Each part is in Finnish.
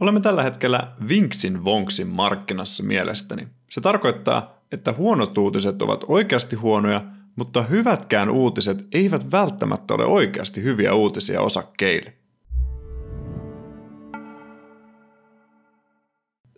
Olemme tällä hetkellä vinksin vonksin markkinassa mielestäni. Se tarkoittaa, että huonot uutiset ovat oikeasti huonoja, mutta hyvätkään uutiset eivät välttämättä ole oikeasti hyviä uutisia osakkeille.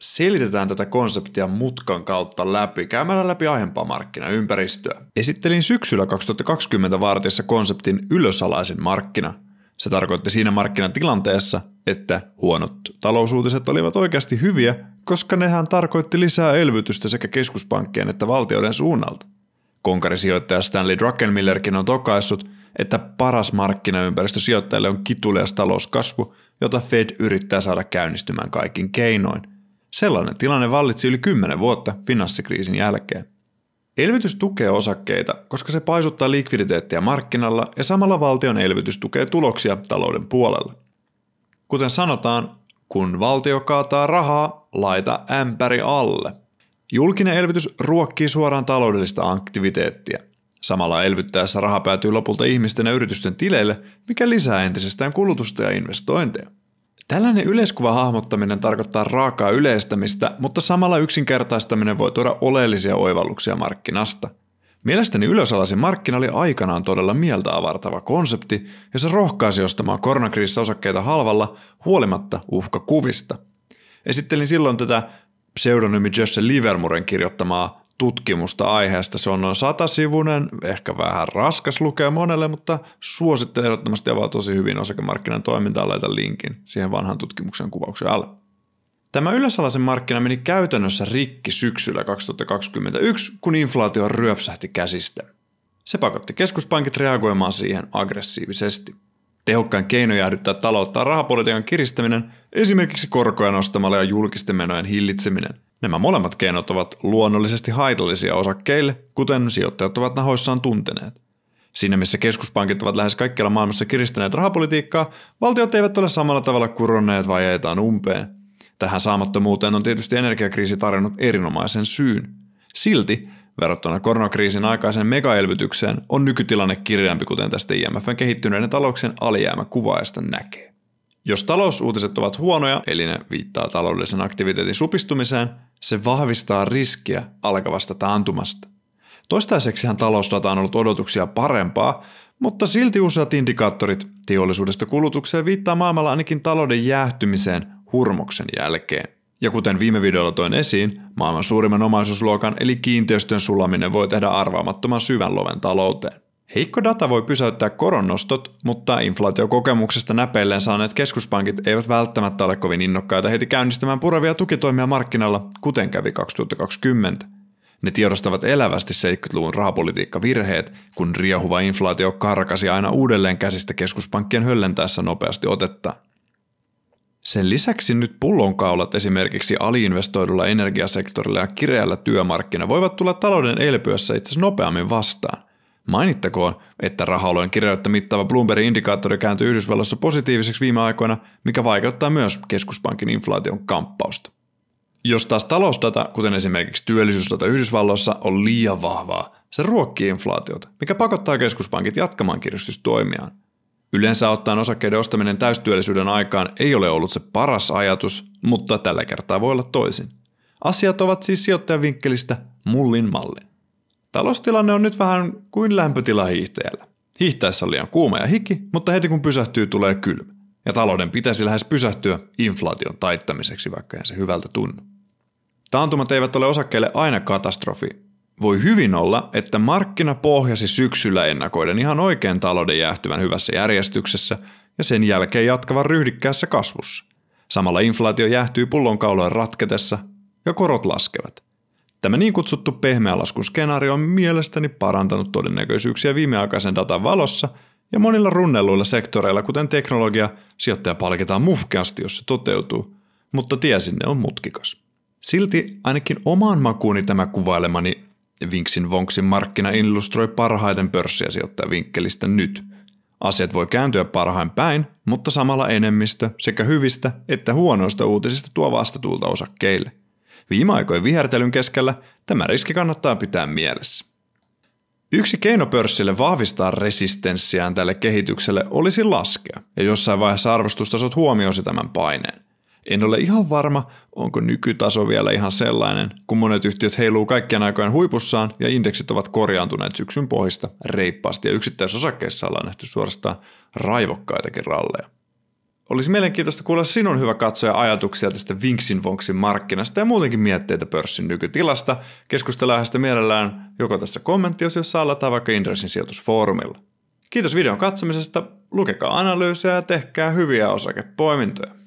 selitetään tätä konseptia mutkan kautta läpi käymällä läpi aiempaa markkinaympäristöä. Esittelin syksyllä 2020 vartissa konseptin ylösalaisin markkina. Se tarkoitti siinä markkinatilanteessa, että huonot talousuutiset olivat oikeasti hyviä, koska nehän tarkoitti lisää elvytystä sekä keskuspankkien että valtioiden suunnalta. Konkarisijoittaja Stanley Druckenmillerkin on tokaissut, että paras markkinaympäristö sijoittajille on kituleas talouskasvu, jota Fed yrittää saada käynnistymään kaikin keinoin. Sellainen tilanne vallitsi yli 10 vuotta finanssikriisin jälkeen. Elvytys tukee osakkeita, koska se paisuttaa likviditeettiä markkinalla ja samalla valtion elvytys tukee tuloksia talouden puolella. Kuten sanotaan, kun valtio kaataa rahaa, laita ämpäri alle. Julkinen elvytys ruokkii suoraan taloudellista aktiviteettia. Samalla elvyttäessä raha päätyy lopulta ihmisten ja yritysten tileille, mikä lisää entisestään kulutusta ja investointeja. Tällainen yleiskuva hahmottaminen tarkoittaa raakaa yleistämistä, mutta samalla yksinkertaistaminen voi tuoda oleellisia oivalluksia markkinasta – Mielestäni ylösalaisen markkina oli aikanaan todella mieltä avartava konsepti, ja se rohkaisi ostamaan koronakriisissä osakkeita halvalla huolimatta uhkakuvista. Esittelin silloin tätä pseudonymi Jesse Livermoren kirjoittamaa tutkimusta aiheesta. Se on noin satasivunen, ehkä vähän raskas lukea monelle, mutta suosittelen ehdottomasti avaa tosi hyvin osakemarkkinan toimintaan. Laita linkin siihen vanhan tutkimuksen kuvauksen alle. Tämä ylösalaisen markkina meni käytännössä rikki syksyllä 2021, kun inflaatio ryöpsähti käsistä. Se pakotti keskuspankit reagoimaan siihen aggressiivisesti. Tehokkain keino jäädyttää taloutta on rahapolitiikan kiristäminen, esimerkiksi korkoja nostamalla ja julkisten menojen hillitseminen. Nämä molemmat keinot ovat luonnollisesti haitallisia osakkeille, kuten sijoittajat ovat nahoissaan tunteneet. Siinä missä keskuspankit ovat lähes kaikkialla maailmassa kiristäneet rahapolitiikkaa, valtiot eivät ole samalla tavalla kuronneet vajeitaan umpeen, Tähän saamattomuuteen on tietysti energiakriisi tarjonnut erinomaisen syyn. Silti, verrattuna koronakriisin aikaiseen megaelvytykseen, on nykytilanne kirjaampi, kuten tästä IMFn kehittyneiden talouksien kuvaajasta näkee. Jos talousuutiset ovat huonoja, eli ne viittaa taloudellisen aktiviteetin supistumiseen, se vahvistaa riskiä alkavasta taantumasta. Toistaiseksihan talousdata on ollut odotuksia parempaa, mutta silti useat indikaattorit teollisuudesta kulutukseen viittaa maailmalla ainakin talouden jäähtymiseen hurmoksen jälkeen. Ja kuten viime videolla toin esiin, maailman suurimman omaisuusluokan eli kiinteistön sulaminen voi tehdä arvaamattoman syvän loven talouteen. Heikko data voi pysäyttää koronnostot, mutta inflaatiokokemuksesta näpeilleen saaneet keskuspankit eivät välttämättä ole kovin innokkaita heti käynnistämään puravia tukitoimia markkinalla, kuten kävi 2020. Ne tiedostavat elävästi 70-luvun rahapolitiikkavirheet, kun riehuva inflaatio karkasi aina uudelleen käsistä keskuspankkien höllentäessä nopeasti otettaan. Sen lisäksi nyt pullonkaulat esimerkiksi aliinvestoidulla energiasektorilla ja kireällä työmarkkina voivat tulla talouden elpyessä itse nopeammin vastaan. Mainittakoon, että rahaolojen kireyttä mittava bloomberg indikaattori kääntyi Yhdysvalloissa positiiviseksi viime aikoina, mikä vaikeuttaa myös keskuspankin inflaation kamppausta. Jos taas talousdata, kuten esimerkiksi työllisyysdata Yhdysvalloissa, on liian vahvaa, se ruokkii inflaatiota, mikä pakottaa keskuspankit jatkamaan kiristystoimiaan. Yleensä ottaen osakkeiden ostaminen täystyöllisyyden aikaan ei ole ollut se paras ajatus, mutta tällä kertaa voi olla toisin. Asiat ovat siis sijoittajan vinkkelistä mullin mallin. Taloustilanne on nyt vähän kuin lämpötila hiihtäjällä. Hiihtäessä on liian kuuma ja hiki, mutta heti kun pysähtyy tulee kylmä. Ja talouden pitäisi lähes pysähtyä inflaation taittamiseksi, vaikka eihän se hyvältä tunnu. Taantumat eivät ole osakkeille aina katastrofi, voi hyvin olla, että markkina pohjasi syksyllä ennakoiden ihan oikein talouden jäähtyvän hyvässä järjestyksessä ja sen jälkeen jatkavan ryhdikkäässä kasvussa. Samalla inflaatio jäähtyy pullonkaulojen ratketessa ja korot laskevat. Tämä niin kutsuttu pehmeä laskun skenaario on mielestäni parantanut todennäköisyyksiä viimeaikaisen datan valossa ja monilla runnelluilla sektoreilla, kuten teknologia, sijoittaja palkitaan muhkeasti, jos se toteutuu, mutta tie sinne on mutkikas. Silti ainakin omaan makuuni tämä kuvailemani Vinksin Vonksin markkina illustroi parhaiten pörssiä sijoittaa vinkkelistä nyt. Asiat voi kääntyä parhain päin, mutta samalla enemmistö sekä hyvistä että huonoista uutisista tuo vastatuulta osakkeille. Viime aikojen vihertelyn keskellä tämä riski kannattaa pitää mielessä. Yksi keino pörssille vahvistaa resistenssiään tälle kehitykselle olisi laskea, ja jossain vaiheessa arvostustasot huomioisi tämän paineen – en ole ihan varma, onko nykytaso vielä ihan sellainen, kun monet yhtiöt heiluu kaikkien aikojen huipussaan ja indeksit ovat korjaantuneet syksyn pohjista reippaasti ja yksittäisosakkeissa ollaan nähty suorastaan raivokkaitakin ralleja. Olisi mielenkiintoista kuulla sinun hyvä katsoja ajatuksia tästä Vinksin Vonksin markkinasta ja muutenkin mietteitä pörssin nykytilasta. Keskustellaan hästä mielellään joko tässä kommenttiosiossa alla tai vaikka Indresin sijoitusfoorumilla. Kiitos videon katsomisesta, lukekaa analyysiä ja tehkää hyviä osakepoimintoja.